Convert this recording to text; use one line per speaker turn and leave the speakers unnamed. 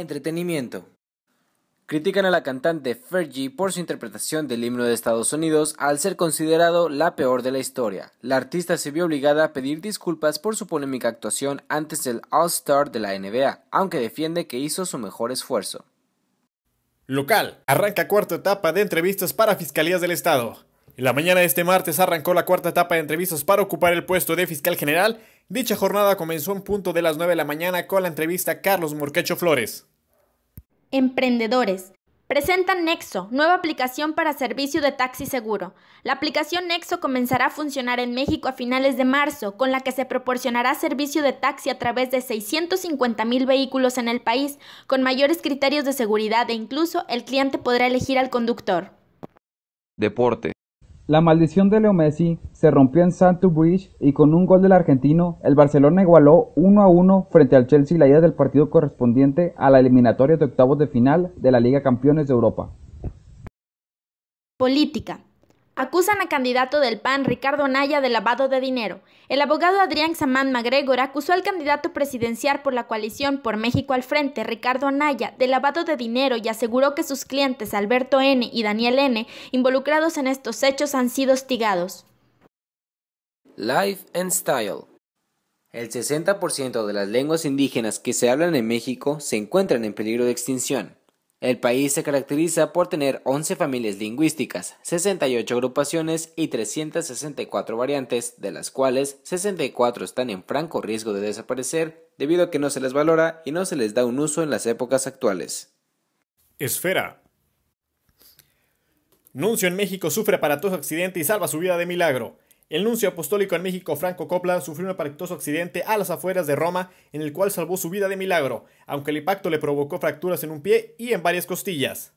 Entretenimiento. Critican a la cantante Fergie por su interpretación del himno de Estados Unidos al ser considerado la peor de la historia. La artista se vio obligada a pedir disculpas por su polémica actuación antes del All-Star de la NBA, aunque defiende que hizo su mejor esfuerzo. Local.
Arranca cuarta etapa de entrevistas para Fiscalías del Estado. En la mañana de este martes arrancó la cuarta etapa de entrevistas para ocupar el puesto de fiscal general. Dicha jornada comenzó en punto de las 9 de la mañana con la entrevista a Carlos Murquecho Flores.
Emprendedores. Presentan Nexo, nueva aplicación para servicio de taxi seguro. La aplicación Nexo comenzará a funcionar en México a finales de marzo, con la que se proporcionará servicio de taxi a través de 650 mil vehículos en el país, con mayores criterios de seguridad e incluso el cliente podrá elegir al conductor.
Deporte. La maldición de Leo Messi se rompió en Stamford Bridge y con un gol del argentino, el Barcelona igualó 1 a 1 frente al Chelsea la ida del partido correspondiente a la eliminatoria de octavos de final de la Liga Campeones de Europa.
Política. Acusan a candidato del PAN Ricardo Anaya de lavado de dinero. El abogado Adrián Samán MacGregor acusó al candidato presidencial por la coalición por México al frente, Ricardo Anaya, de lavado de dinero y aseguró que sus clientes Alberto N. y Daniel N. involucrados en estos hechos han sido hostigados.
Life and Style El 60% de las lenguas indígenas que se hablan en México se encuentran en peligro de extinción. El país se caracteriza por tener 11 familias lingüísticas, 68 agrupaciones y 364 variantes, de las cuales 64 están en franco riesgo de desaparecer debido a que no se les valora y no se les da un uso en las épocas actuales. Esfera.
Nuncio en México sufre para aparatoso accidente y salva su vida de milagro. El nuncio apostólico en México, Franco Copla, sufrió un aparatoso accidente a las afueras de Roma, en el cual salvó
su vida de milagro, aunque el impacto le provocó fracturas en un pie y en varias costillas.